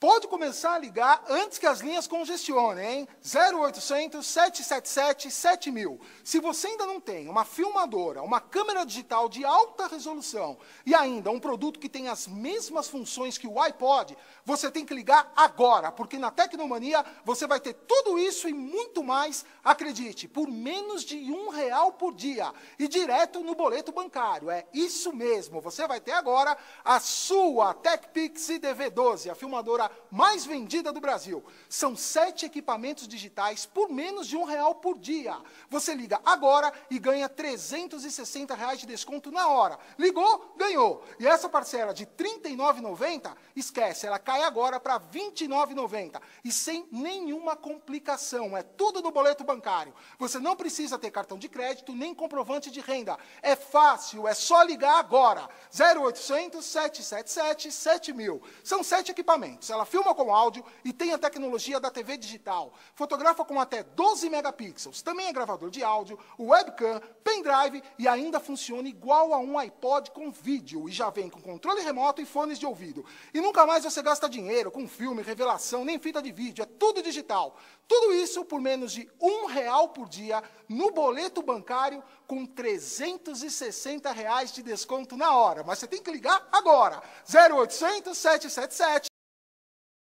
Pode começar a ligar antes que as linhas congestionem, hein? 0800 777 7000. Se você ainda não tem uma filmadora, uma câmera digital de alta resolução e ainda um produto que tem as mesmas funções que o iPod, você tem que ligar agora, porque na Tecnomania você vai ter tudo isso e muito mais, acredite, por menos de um real por dia e direto no boleto bancário. É isso mesmo, você vai ter agora a sua TechPix dv 12 a filmadora mais vendida do Brasil. São sete equipamentos digitais por menos de um real por dia. Você liga agora e ganha 360 reais de desconto na hora. Ligou, ganhou. E essa parcela de R$ 39,90, esquece, ela cai agora para R$ 29,90. E sem nenhuma complicação. É tudo no boleto bancário. Você não precisa ter cartão de crédito nem comprovante de renda. É fácil, é só ligar agora. 0800 777 7000. São sete equipamentos. Ela ela filma com áudio e tem a tecnologia da TV digital. Fotografa com até 12 megapixels, também é gravador de áudio, webcam, pendrive e ainda funciona igual a um iPod com vídeo e já vem com controle remoto e fones de ouvido. E nunca mais você gasta dinheiro com filme, revelação, nem fita de vídeo, é tudo digital. Tudo isso por menos de um real por dia no boleto bancário com 360 reais de desconto na hora. Mas você tem que ligar agora. 0800 777